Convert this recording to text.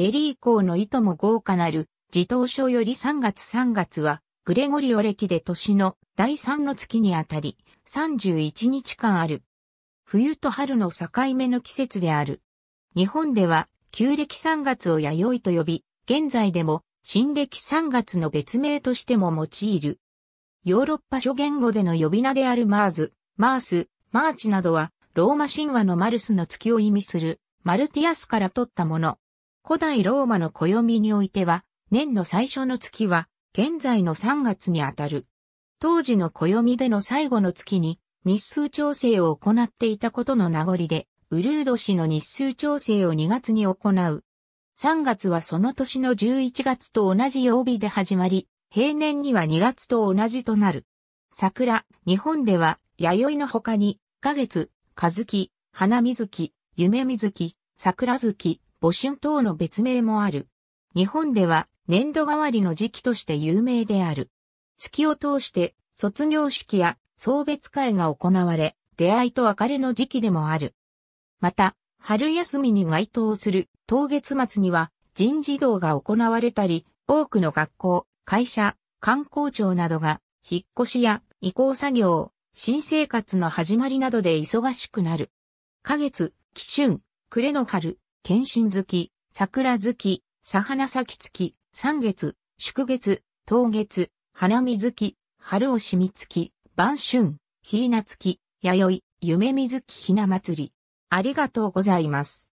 ベリー校の意図も豪華なる、自動書より3月3月は、グレゴリオ歴で年の第3の月にあたり、31日間ある。冬と春の境目の季節である。日本では、旧暦3月を弥生と呼び、現在でも、新暦3月の別名としても用いる。ヨーロッパ諸言語での呼び名であるマーズ、マース、マーチなどは、ローマ神話のマルスの月を意味する、マルティアスから取ったもの。古代ローマの暦においては、年の最初の月は、現在の3月にあたる。当時の暦での最後の月に、日数調整を行っていたことの名残で、ウルード氏の日数調整を2月に行う。3月はその年の11月と同じ曜日で始まり、平年には2月と同じとなる。桜、日本では、弥生の他に、花月、花月、花水木、夢水木、桜月、母春等の別名もある。日本では年度替わりの時期として有名である。月を通して卒業式や送別会が行われ、出会いと別れの時期でもある。また、春休みに該当する当月末には人事動が行われたり、多くの学校、会社、観光庁などが引っ越しや移行作業、新生活の始まりなどで忙しくなる。花月、期春、暮れの春、剣心月、桜月、サハナ咲月、三月、祝月、冬月、花見月、春をしみ月、晩春、ひいな月、弥生、夢見月ひな祭り。ありがとうございます。